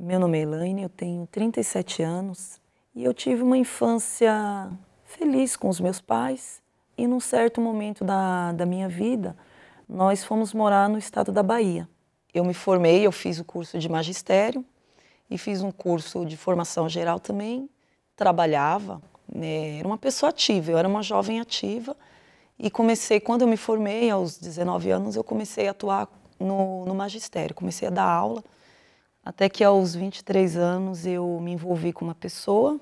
Meu nome é Elaine, eu tenho 37 anos e eu tive uma infância feliz com os meus pais. E num certo momento da, da minha vida, nós fomos morar no estado da Bahia. Eu me formei, eu fiz o curso de magistério e fiz um curso de formação geral também. Trabalhava, né? era uma pessoa ativa, eu era uma jovem ativa. E comecei, quando eu me formei, aos 19 anos, eu comecei a atuar no, no magistério, comecei a dar aula até que aos 23 anos eu me envolvi com uma pessoa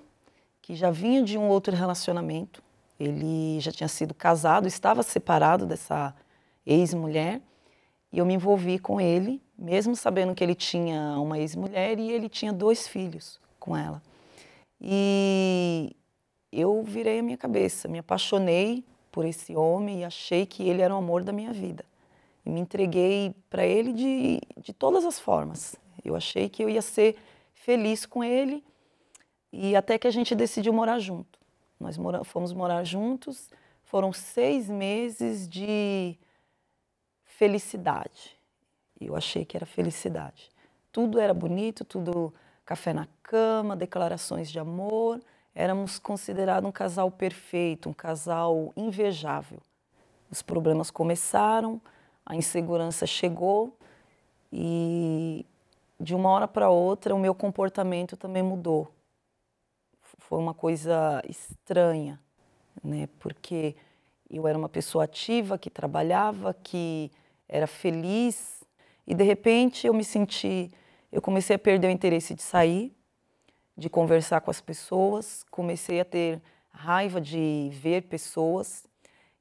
que já vinha de um outro relacionamento. Ele já tinha sido casado, estava separado dessa ex-mulher. E eu me envolvi com ele, mesmo sabendo que ele tinha uma ex-mulher e ele tinha dois filhos com ela. E eu virei a minha cabeça, me apaixonei por esse homem e achei que ele era o amor da minha vida. E me entreguei para ele de, de todas as formas. Eu achei que eu ia ser feliz com ele e até que a gente decidiu morar junto. Nós mora, fomos morar juntos, foram seis meses de felicidade. Eu achei que era felicidade. Tudo era bonito, tudo café na cama, declarações de amor. Éramos considerados um casal perfeito, um casal invejável. Os problemas começaram, a insegurança chegou e de uma hora para outra, o meu comportamento também mudou. Foi uma coisa estranha, né? Porque eu era uma pessoa ativa, que trabalhava, que era feliz, e de repente eu me senti, eu comecei a perder o interesse de sair, de conversar com as pessoas, comecei a ter raiva de ver pessoas,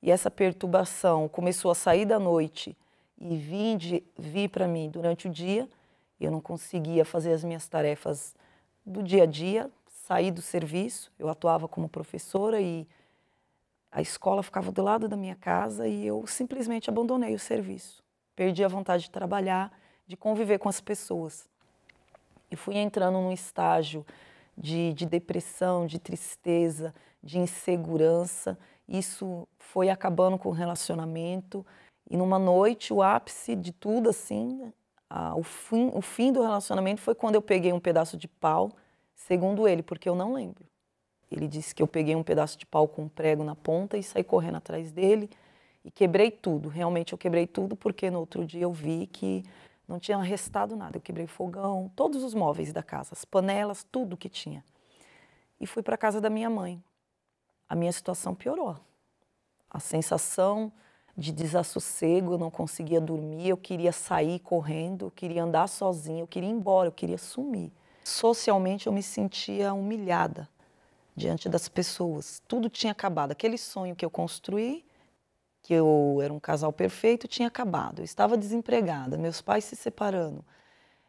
e essa perturbação começou a sair da noite e vir, vir para mim durante o dia, eu não conseguia fazer as minhas tarefas do dia a dia, sair do serviço. Eu atuava como professora e a escola ficava do lado da minha casa e eu simplesmente abandonei o serviço. Perdi a vontade de trabalhar, de conviver com as pessoas. E fui entrando num estágio de, de depressão, de tristeza, de insegurança. Isso foi acabando com o relacionamento. E numa noite, o ápice de tudo, assim, ah, o, fim, o fim do relacionamento foi quando eu peguei um pedaço de pau, segundo ele, porque eu não lembro. Ele disse que eu peguei um pedaço de pau com um prego na ponta e saí correndo atrás dele e quebrei tudo. Realmente eu quebrei tudo porque no outro dia eu vi que não tinha restado nada. Eu quebrei o fogão, todos os móveis da casa, as panelas, tudo que tinha. E fui para casa da minha mãe. A minha situação piorou. A sensação de desassossego, eu não conseguia dormir, eu queria sair correndo, eu queria andar sozinha, eu queria ir embora, eu queria sumir. Socialmente eu me sentia humilhada diante das pessoas. Tudo tinha acabado. Aquele sonho que eu construí, que eu era um casal perfeito, tinha acabado. Eu estava desempregada, meus pais se separando.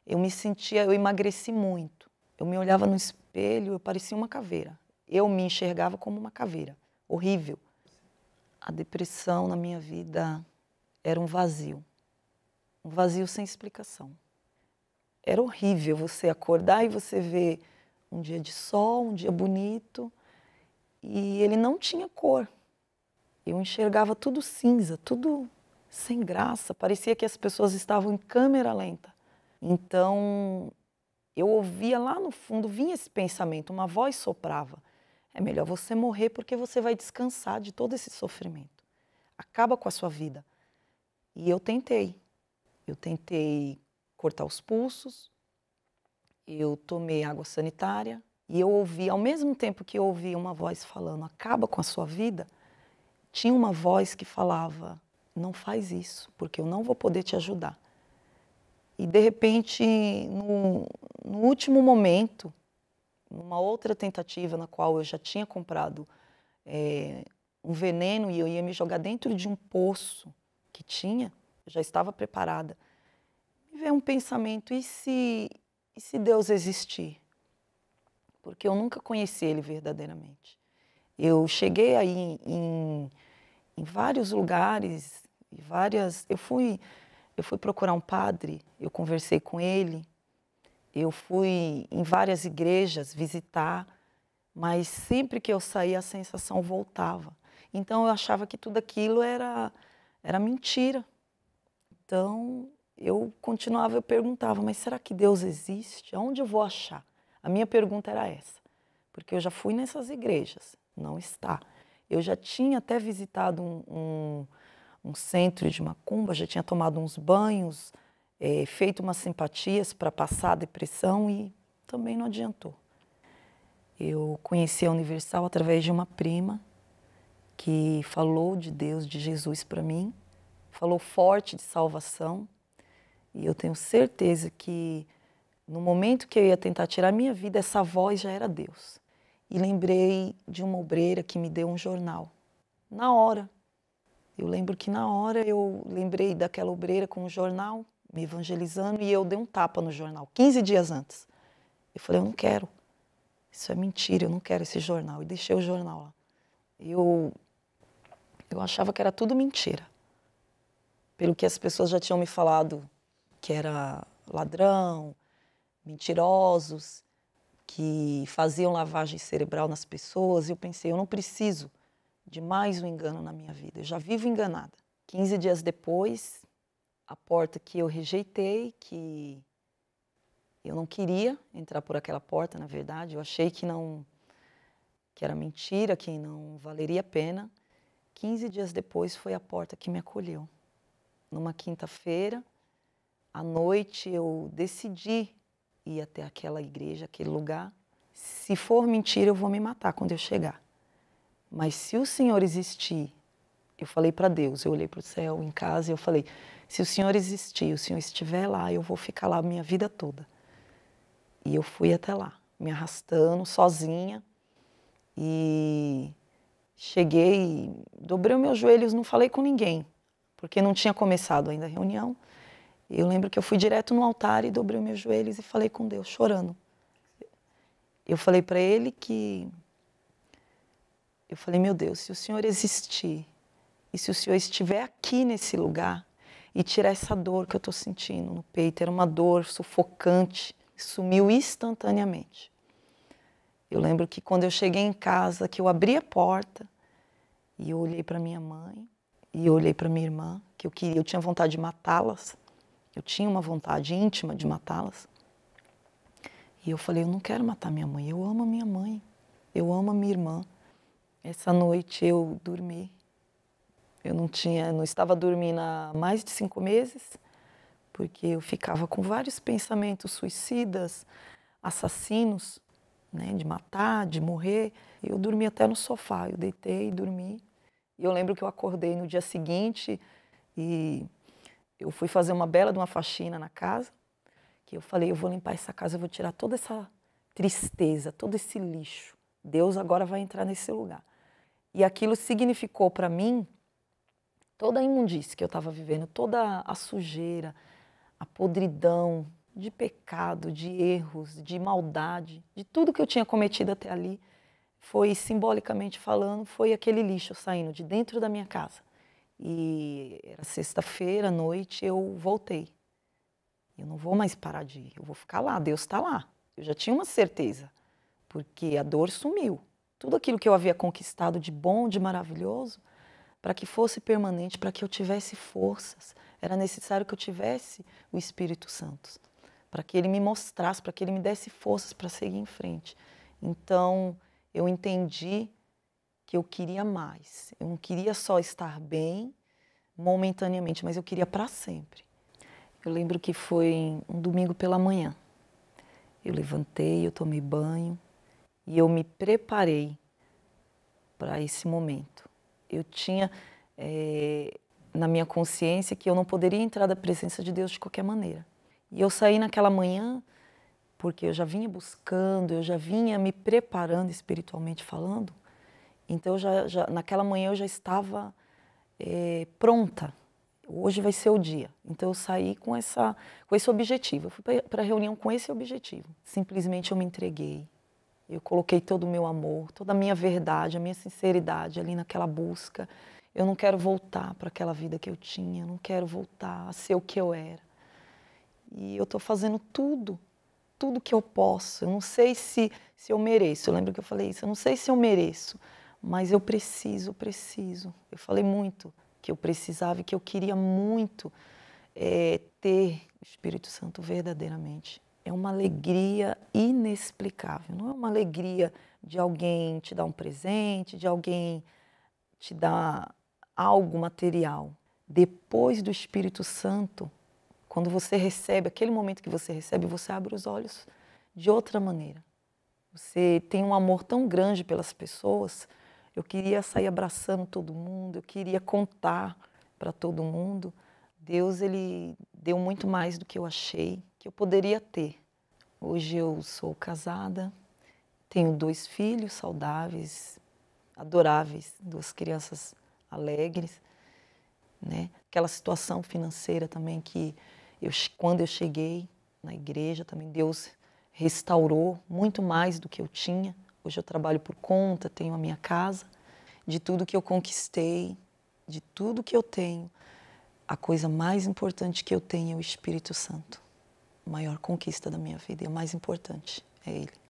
Eu me sentia, eu emagreci muito. Eu me olhava no espelho, eu parecia uma caveira. Eu me enxergava como uma caveira. Horrível a depressão na minha vida era um vazio, um vazio sem explicação. Era horrível você acordar e você ver um dia de sol, um dia bonito, e ele não tinha cor. Eu enxergava tudo cinza, tudo sem graça, parecia que as pessoas estavam em câmera lenta. Então, eu ouvia lá no fundo, vinha esse pensamento, uma voz soprava. É melhor você morrer porque você vai descansar de todo esse sofrimento. Acaba com a sua vida. E eu tentei. Eu tentei cortar os pulsos, eu tomei água sanitária e eu ouvi, ao mesmo tempo que eu ouvia uma voz falando acaba com a sua vida, tinha uma voz que falava não faz isso, porque eu não vou poder te ajudar. E de repente, no, no último momento, numa outra tentativa na qual eu já tinha comprado é, um veneno e eu ia me jogar dentro de um poço que tinha, eu já estava preparada. Me veio um pensamento: e se, e se Deus existir? Porque eu nunca conheci Ele verdadeiramente. Eu cheguei aí em, em, em vários lugares, várias. Eu fui, eu fui procurar um padre, eu conversei com ele, eu fui em várias igrejas visitar, mas sempre que eu saía a sensação voltava. Então eu achava que tudo aquilo era era mentira. Então eu continuava, eu perguntava, mas será que Deus existe? Onde eu vou achar? A minha pergunta era essa, porque eu já fui nessas igrejas, não está. Eu já tinha até visitado um, um, um centro de macumba, já tinha tomado uns banhos, é, feito umas simpatias para passar a depressão e também não adiantou. Eu conheci a Universal através de uma prima que falou de Deus, de Jesus para mim, falou forte de salvação. E eu tenho certeza que no momento que eu ia tentar tirar minha vida, essa voz já era Deus. E lembrei de uma obreira que me deu um jornal. Na hora. Eu lembro que na hora eu lembrei daquela obreira com o um jornal me evangelizando e eu dei um tapa no jornal 15 dias antes. Eu falei, eu não quero. Isso é mentira, eu não quero esse jornal. E deixei o jornal lá. Eu, eu achava que era tudo mentira. Pelo que as pessoas já tinham me falado, que era ladrão, mentirosos, que faziam lavagem cerebral nas pessoas. E eu pensei, eu não preciso de mais um engano na minha vida. Eu já vivo enganada. 15 dias depois, a porta que eu rejeitei, que eu não queria entrar por aquela porta, na verdade. Eu achei que não que era mentira, que não valeria a pena. 15 dias depois foi a porta que me acolheu. Numa quinta-feira, à noite, eu decidi ir até aquela igreja, aquele lugar. Se for mentira, eu vou me matar quando eu chegar. Mas se o Senhor existir eu falei para Deus, eu olhei para o céu em casa e eu falei: se o Senhor existir, o Senhor estiver lá, eu vou ficar lá a minha vida toda. E eu fui até lá, me arrastando sozinha e cheguei, dobrei os meus joelhos, não falei com ninguém, porque não tinha começado ainda a reunião. Eu lembro que eu fui direto no altar e dobrei os meus joelhos e falei com Deus, chorando. Eu falei para ele que eu falei, meu Deus, se o Senhor existir e se o Senhor estiver aqui nesse lugar e tirar essa dor que eu estou sentindo no peito, era uma dor sufocante, sumiu instantaneamente. Eu lembro que quando eu cheguei em casa, que eu abri a porta e eu olhei para minha mãe e eu olhei para minha irmã, que eu queria, eu tinha vontade de matá-las. Eu tinha uma vontade íntima de matá-las. E eu falei, eu não quero matar minha mãe, eu amo a minha mãe, eu amo a minha irmã. Essa noite eu dormi eu não tinha, não estava dormindo há mais de cinco meses, porque eu ficava com vários pensamentos suicidas, assassinos, né, de matar, de morrer. Eu dormi até no sofá, eu deitei e dormi. E eu lembro que eu acordei no dia seguinte e eu fui fazer uma bela de uma faxina na casa, que eu falei, eu vou limpar essa casa, eu vou tirar toda essa tristeza, todo esse lixo. Deus agora vai entrar nesse lugar. E aquilo significou para mim toda a imundice que eu estava vivendo, toda a sujeira, a podridão de pecado, de erros, de maldade, de tudo que eu tinha cometido até ali, foi simbolicamente falando, foi aquele lixo saindo de dentro da minha casa. E era sexta-feira à noite, eu voltei. Eu não vou mais parar de ir, eu vou ficar lá, Deus está lá. Eu já tinha uma certeza, porque a dor sumiu. Tudo aquilo que eu havia conquistado de bom, de maravilhoso, para que fosse permanente, para que eu tivesse forças, era necessário que eu tivesse o Espírito Santo, para que ele me mostrasse, para que ele me desse forças para seguir em frente. Então, eu entendi que eu queria mais. Eu não queria só estar bem momentaneamente, mas eu queria para sempre. Eu lembro que foi um domingo pela manhã. Eu levantei, eu tomei banho e eu me preparei para esse momento eu tinha é, na minha consciência que eu não poderia entrar da presença de Deus de qualquer maneira. E eu saí naquela manhã porque eu já vinha buscando, eu já vinha me preparando espiritualmente falando. Então, já, já naquela manhã eu já estava é, pronta. Hoje vai ser o dia. Então, eu saí com, essa, com esse objetivo. Eu fui para a reunião com esse objetivo. Simplesmente eu me entreguei eu coloquei todo o meu amor, toda a minha verdade, a minha sinceridade ali naquela busca. Eu não quero voltar para aquela vida que eu tinha, eu não quero voltar a ser o que eu era. E eu estou fazendo tudo, tudo que eu posso. Eu não sei se, se eu mereço. Eu lembro que eu falei isso. Eu não sei se eu mereço, mas eu preciso, preciso. Eu falei muito que eu precisava e que eu queria muito é, ter o Espírito Santo verdadeiramente é uma alegria inexplicável. Não é uma alegria de alguém te dar um presente, de alguém te dar algo material. Depois do Espírito Santo, quando você recebe, aquele momento que você recebe, você abre os olhos de outra maneira. Você tem um amor tão grande pelas pessoas. Eu queria sair abraçando todo mundo, eu queria contar para todo mundo. Deus ele deu muito mais do que eu achei que eu poderia ter. Hoje eu sou casada, tenho dois filhos saudáveis, adoráveis, duas crianças alegres, né? Aquela situação financeira também que eu, quando eu cheguei na igreja também Deus restaurou muito mais do que eu tinha. Hoje eu trabalho por conta, tenho a minha casa, de tudo que eu conquistei, de tudo que eu tenho, a coisa mais importante que eu tenho é o Espírito Santo. A maior conquista da minha vida, e a mais importante é Ele.